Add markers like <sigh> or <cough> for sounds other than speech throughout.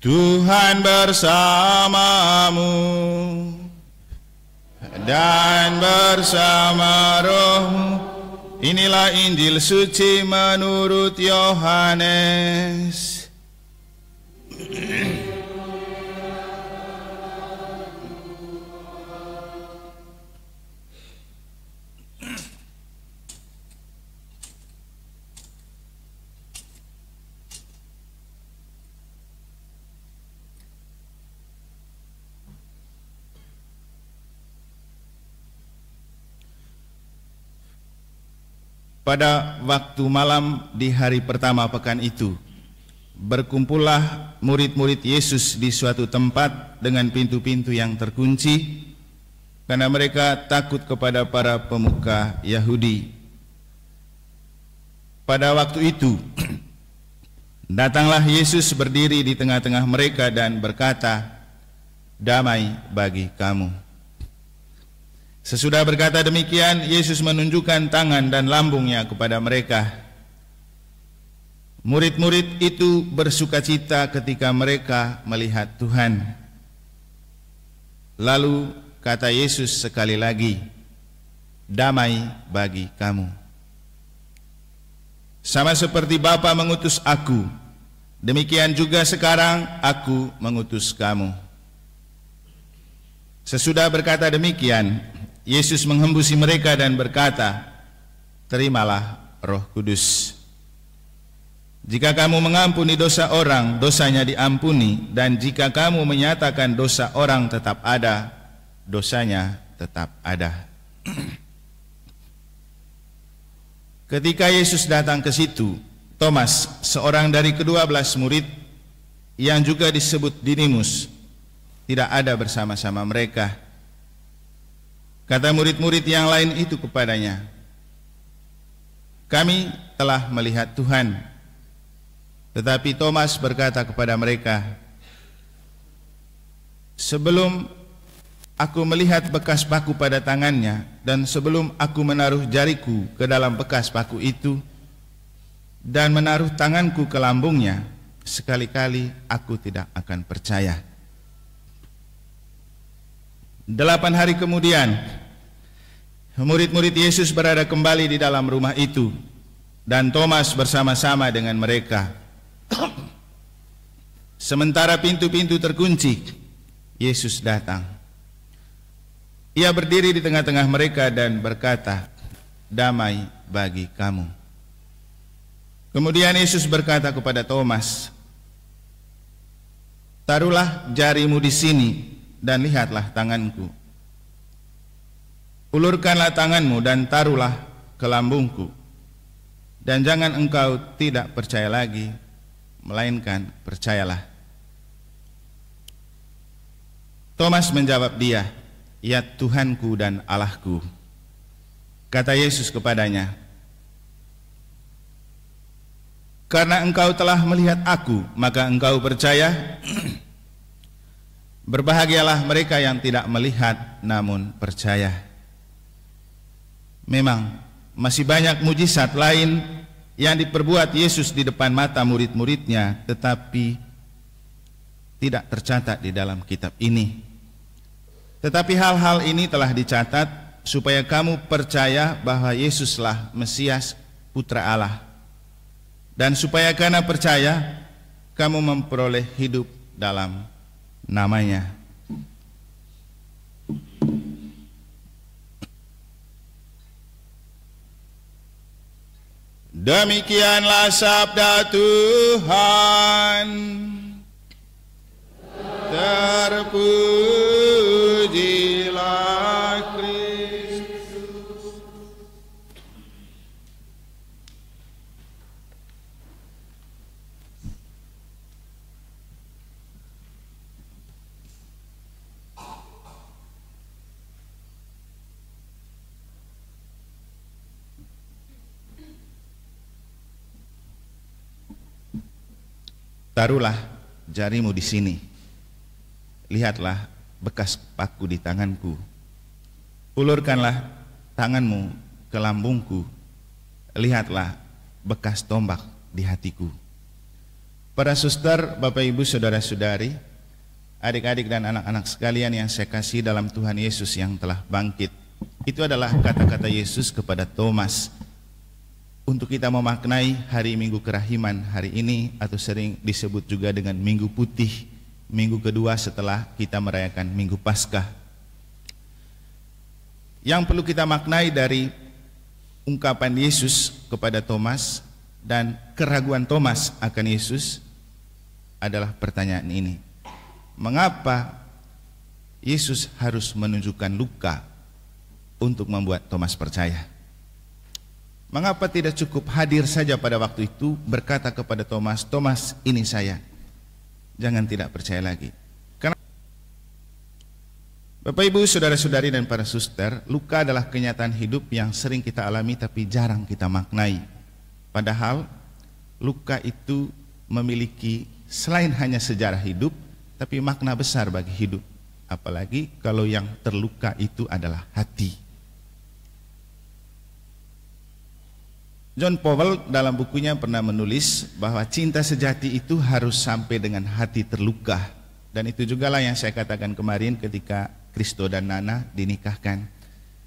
Tuhan bersamamu dan bersama rohmu Inilah Injil suci menurut Yohanes pada waktu malam di hari pertama pekan itu. Berkumpullah murid-murid Yesus di suatu tempat dengan pintu-pintu yang terkunci karena mereka takut kepada para pemuka Yahudi. Pada waktu itu <clears throat> datanglah Yesus berdiri di tengah-tengah mereka dan berkata, "Damai bagi kamu." Sesudah berkata demikian, Yesus menunjukkan tangan dan lambungnya kepada mereka. Murid-murid itu bersukacita ketika mereka melihat Tuhan. Lalu kata Yesus sekali lagi, "Damai bagi kamu." Sama seperti Bapa mengutus aku, demikian juga sekarang aku mengutus kamu. Sesudah berkata demikian, Yesus menghembusi mereka dan berkata, "Terimalah Roh Kudus. Jika kamu mengampuni dosa orang, dosanya diampuni, dan jika kamu menyatakan dosa orang tetap ada, dosanya tetap ada." Ketika Yesus datang ke situ, Thomas, seorang dari kedua belas murid yang juga disebut Dinimus, tidak ada bersama-sama mereka. Kata murid-murid yang lain itu kepadanya, "Kami telah melihat Tuhan." Tetapi Thomas berkata kepada mereka, "Sebelum aku melihat bekas paku pada tangannya dan sebelum aku menaruh jariku ke dalam bekas paku itu dan menaruh tanganku ke lambungnya, sekali-kali aku tidak akan percaya." Delapan hari kemudian, murid-murid Yesus berada kembali di dalam rumah itu dan Thomas bersama-sama dengan mereka. Sementara pintu-pintu terkunci, Yesus datang. Ia berdiri di tengah-tengah mereka dan berkata, "Damai bagi kamu." Kemudian Yesus berkata kepada Thomas, "Taruhlah jarimu di sini dan lihatlah tanganku." Ulurkanlah tanganmu dan taruhlah ke lambungku. Dan jangan engkau tidak percaya lagi, melainkan percayalah. Thomas menjawab dia, "Ya Tuhanku dan Allahku." Kata Yesus kepadanya, "Karena engkau telah melihat aku, maka engkau percaya." <clears throat> Berbahagialah mereka yang tidak melihat namun percaya. Memang masih banyak mujizat lain yang diperbuat Yesus di depan mata murid-muridnya tetapi tidak tercatat di dalam kitab ini. Tetapi hal-hal ini telah dicatat supaya kamu percaya bahwa Yesuslah Mesias putra Allah dan supaya karena percaya kamu memperoleh hidup dalam namanya. Demikianlah sabda Tuhan. Terpuji. Taruhlah jarimu di sini. Lihatlah bekas paku di tanganku. Ulurkanlah tanganmu ke lambungku. Lihatlah bekas tombak di hatiku. Para suster, Bapak Ibu, saudara-saudari, adik-adik dan anak-anak sekalian yang saya kasih dalam Tuhan Yesus yang telah bangkit. Itu adalah kata-kata Yesus kepada Thomas untuk kita memaknai hari Minggu Kerahiman hari ini atau sering disebut juga dengan Minggu Putih, minggu kedua setelah kita merayakan Minggu Paskah. Yang perlu kita maknai dari ungkapan Yesus kepada Thomas dan keraguan Thomas akan Yesus adalah pertanyaan ini. Mengapa Yesus harus menunjukkan luka untuk membuat Thomas percaya? Mengapa tidak cukup hadir saja pada waktu itu berkata kepada Thomas, Thomas ini saya. Jangan tidak percaya lagi. Karena Bapak Ibu, saudara-saudari dan para suster, luka adalah kenyataan hidup yang sering kita alami tapi jarang kita maknai. Padahal luka itu memiliki selain hanya sejarah hidup, tapi makna besar bagi hidup. Apalagi kalau yang terluka itu adalah hati. John Powell dalam bukunya pernah menulis bahwa cinta sejati itu harus sampai dengan hati terluka. Dan itu juga lah yang saya katakan kemarin ketika Kristo dan Nana dinikahkan.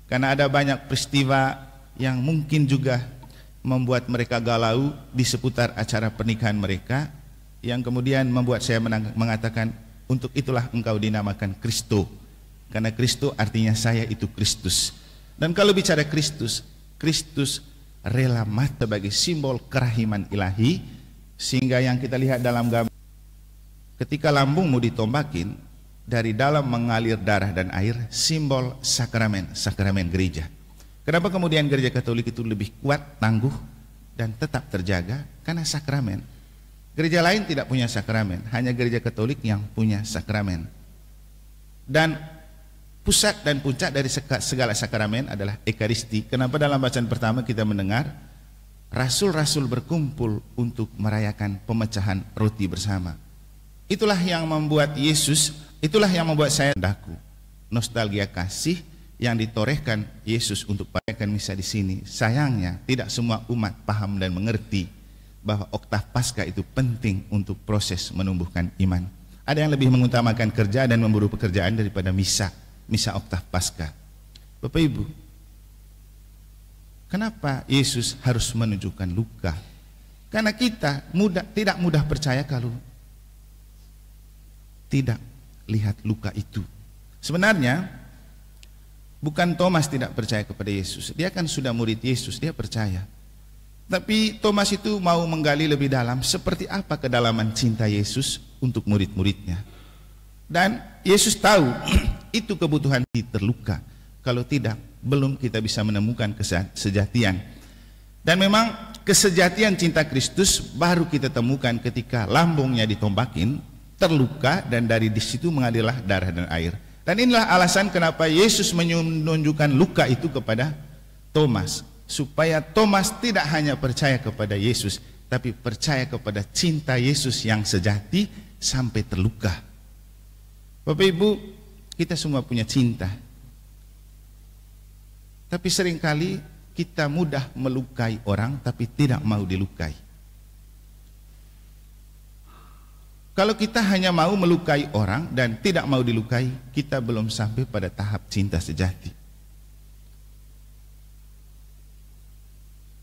Karena ada banyak peristiwa yang mungkin juga membuat mereka galau di seputar acara pernikahan mereka yang kemudian membuat saya mengatakan untuk itulah engkau dinamakan Kristo. Karena Kristo artinya saya itu Kristus. Dan kalau bicara Kristus, Kristus rela mati sebagai simbol kerahiman ilahi sehingga yang kita lihat dalam gambar ketika lambungmu ditombakin dari dalam mengalir darah dan air simbol sakramen sakramen gereja kenapa kemudian gereja katolik itu lebih kuat tangguh dan tetap terjaga karena sakramen gereja lain tidak punya sakramen hanya gereja katolik yang punya sakramen dan pusat dan puncak dari segala sakramen adalah Ekaristi. Kenapa dalam bacaan pertama kita mendengar rasul-rasul berkumpul untuk merayakan pemecahan roti bersama. Itulah yang membuat Yesus, itulah yang membuat saya daku. Nostalgia kasih yang ditorehkan Yesus untuk merayakan misa di sini. Sayangnya tidak semua umat paham dan mengerti bahwa oktav pasca itu penting untuk proses menumbuhkan iman. Ada yang lebih mengutamakan kerja dan memburu pekerjaan daripada misa misa Oktah pasca. Bapak Ibu, kenapa Yesus harus menunjukkan luka? Karena kita mudah, tidak mudah percaya kalau tidak lihat luka itu. Sebenarnya bukan Thomas tidak percaya kepada Yesus. Dia kan sudah murid Yesus, dia percaya. Tapi Thomas itu mau menggali lebih dalam seperti apa kedalaman cinta Yesus untuk murid-muridnya. Dan Yesus tahu itu kebutuhan hati terluka. Kalau tidak, belum kita bisa menemukan kesejatian. Dan memang kesejatian cinta Kristus baru kita temukan ketika lambungnya ditombakin, terluka dan dari disitu mengalirlah darah dan air. Dan inilah alasan kenapa Yesus menunjukkan luka itu kepada Thomas supaya Thomas tidak hanya percaya kepada Yesus tapi percaya kepada cinta Yesus yang sejati sampai terluka. Bapak Ibu, kita semua punya cinta. Tapi seringkali kita mudah melukai orang tapi tidak mau dilukai. Kalau kita hanya mau melukai orang dan tidak mau dilukai, kita belum sampai pada tahap cinta sejati.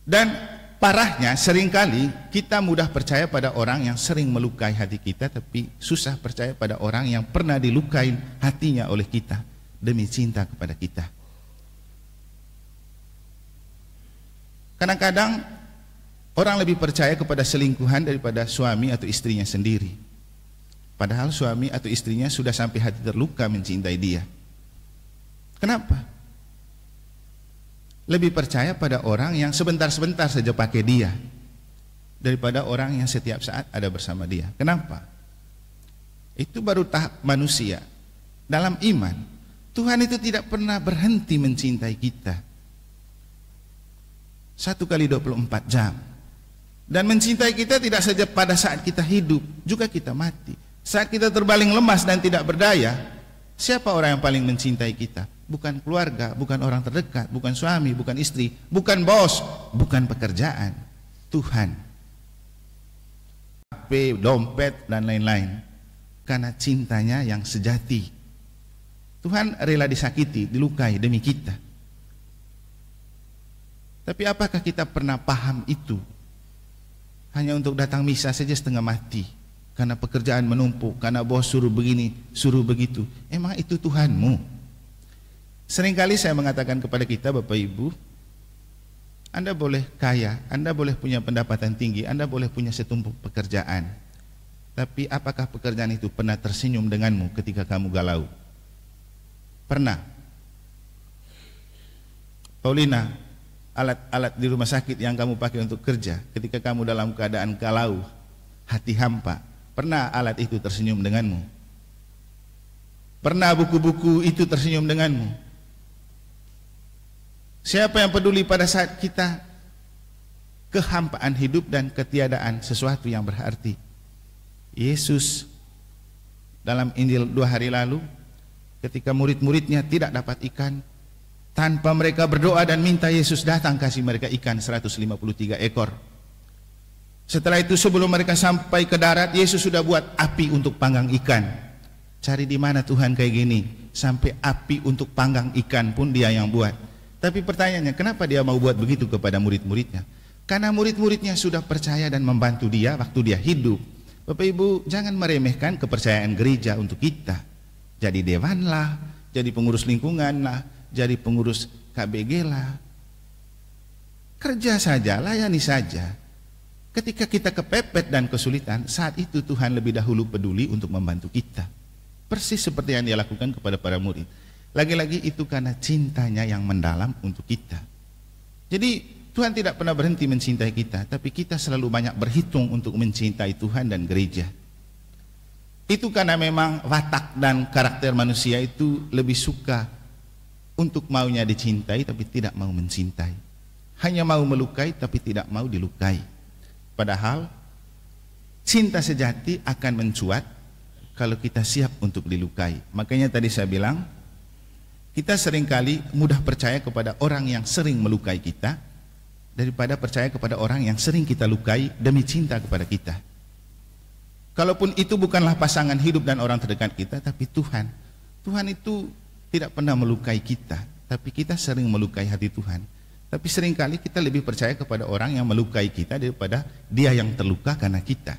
Dan Parahnya seringkali kita mudah percaya pada orang yang sering melukai hati kita tapi susah percaya pada orang yang pernah dilukai hatinya oleh kita demi cinta kepada kita. Kadang-kadang orang lebih percaya kepada selingkuhan daripada suami atau istrinya sendiri. Padahal suami atau istrinya sudah sampai hati terluka mencintai dia. Kenapa? lebih percaya pada orang yang sebentar-sebentar saja pakai dia daripada orang yang setiap saat ada bersama dia. Kenapa? Itu baru tahap manusia. Dalam iman, Tuhan itu tidak pernah berhenti mencintai kita. Satu kali 24 jam. Dan mencintai kita tidak saja pada saat kita hidup, juga kita mati. Saat kita terbaling lemas dan tidak berdaya, siapa orang yang paling mencintai kita? bukan keluarga, bukan orang terdekat, bukan suami, bukan istri, bukan bos, bukan pekerjaan. Tuhan. HP, dompet, dan lain-lain. Karena cintanya yang sejati. Tuhan rela disakiti, dilukai demi kita. Tapi apakah kita pernah paham itu? Hanya untuk datang misa saja setengah mati. Karena pekerjaan menumpuk, karena bos suruh begini, suruh begitu. Emang itu Tuhanmu? Seringkali saya mengatakan kepada kita Bapak Ibu, Anda boleh kaya, Anda boleh punya pendapatan tinggi, Anda boleh punya setumpuk pekerjaan. Tapi apakah pekerjaan itu pernah tersenyum denganmu ketika kamu galau? Pernah. Paulina, alat-alat di rumah sakit yang kamu pakai untuk kerja ketika kamu dalam keadaan galau, hati hampa, pernah alat itu tersenyum denganmu? Pernah buku-buku itu tersenyum denganmu? Siapa yang peduli pada saat kita kehampaan hidup dan ketiadaan sesuatu yang berarti? Yesus dalam Injil dua hari lalu ketika murid-muridnya tidak dapat ikan tanpa mereka berdoa dan minta Yesus datang kasih mereka ikan 153 ekor. Setelah itu sebelum mereka sampai ke darat Yesus sudah buat api untuk panggang ikan. Cari di mana Tuhan kayak gini sampai api untuk panggang ikan pun dia yang buat. Tapi pertanyaannya, kenapa dia mau buat begitu kepada murid-muridnya? Karena murid-muridnya sudah percaya dan membantu dia waktu dia hidup. Bapak Ibu, jangan meremehkan kepercayaan gereja untuk kita. Jadi dewanlah, jadi pengurus lingkungan lah, jadi pengurus KBG lah. Kerja saja, layani saja. Ketika kita kepepet dan kesulitan, saat itu Tuhan lebih dahulu peduli untuk membantu kita. Persis seperti yang dia lakukan kepada para murid. Lagi-lagi itu karena cintanya yang mendalam untuk kita. Jadi Tuhan tidak pernah berhenti mencintai kita, tapi kita selalu banyak berhitung untuk mencintai Tuhan dan gereja. Itu karena memang watak dan karakter manusia itu lebih suka untuk maunya dicintai tapi tidak mau mencintai. Hanya mau melukai tapi tidak mau dilukai. Padahal cinta sejati akan mencuat kalau kita siap untuk dilukai. Makanya tadi saya bilang, kita seringkali mudah percaya kepada orang yang sering melukai kita daripada percaya kepada orang yang sering kita lukai demi cinta kepada kita. Kalaupun itu bukanlah pasangan hidup dan orang terdekat kita, tapi Tuhan. Tuhan itu tidak pernah melukai kita, tapi kita sering melukai hati Tuhan. Tapi seringkali kita lebih percaya kepada orang yang melukai kita daripada dia yang terluka karena kita.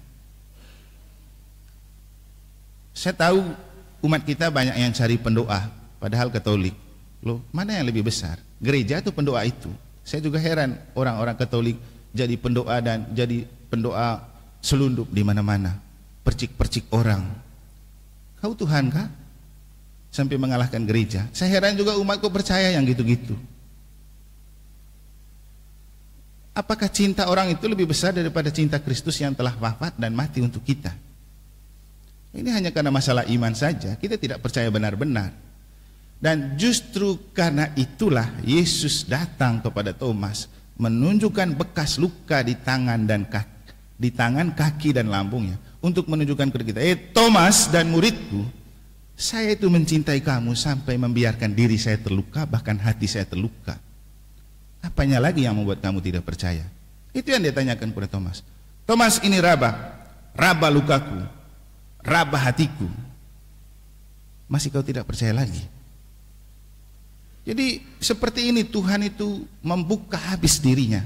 Saya tahu umat kita banyak yang cari pendoa, Padahal Katolik. Loh, mana yang lebih besar? Gereja itu pendoa itu. Saya juga heran orang-orang Katolik jadi pendoa dan jadi pendoa selundup di mana-mana. Percik-percik orang. Kau Tuhan kah? Sampai mengalahkan gereja. Saya heran juga umatku percaya yang gitu-gitu. Apakah cinta orang itu lebih besar daripada cinta Kristus yang telah wafat dan mati untuk kita? Ini hanya karena masalah iman saja. Kita tidak percaya benar-benar. Dan justru karena itulah Yesus datang kepada Thomas menunjukkan bekas luka di tangan dan kaki, di tangan kaki dan lambungnya untuk menunjukkan kepada kita, "Eh Thomas dan muridku, saya itu mencintai kamu sampai membiarkan diri saya terluka bahkan hati saya terluka." Apanya lagi yang membuat kamu tidak percaya? Itu yang dia tanyakan kepada Thomas. Thomas ini raba, raba lukaku, raba hatiku. Masih kau tidak percaya lagi? Jadi seperti ini Tuhan itu membuka habis dirinya.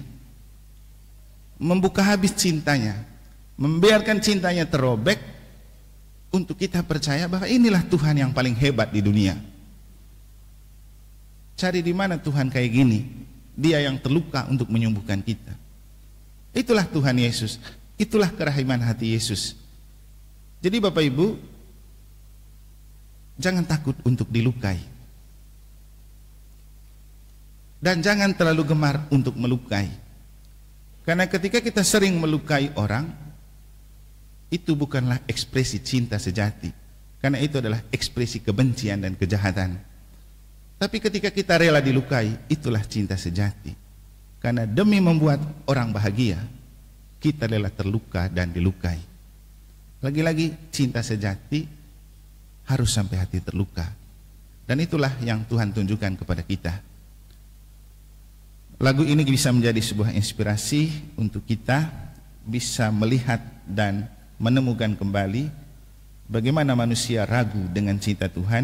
Membuka habis cintanya. Membiarkan cintanya terobek untuk kita percaya bahwa inilah Tuhan yang paling hebat di dunia. Cari di mana Tuhan kayak gini? Dia yang terluka untuk menyembuhkan kita. Itulah Tuhan Yesus. Itulah kerahiman hati Yesus. Jadi Bapak Ibu, jangan takut untuk dilukai dan jangan terlalu gemar untuk melukai. Karena ketika kita sering melukai orang, itu bukanlah ekspresi cinta sejati. Karena itu adalah ekspresi kebencian dan kejahatan. Tapi ketika kita rela dilukai, itulah cinta sejati. Karena demi membuat orang bahagia, kita rela terluka dan dilukai. Lagi-lagi cinta sejati harus sampai hati terluka. Dan itulah yang Tuhan tunjukkan kepada kita. Lagu ini bisa menjadi sebuah inspirasi untuk kita bisa melihat dan menemukan kembali bagaimana manusia ragu dengan cinta Tuhan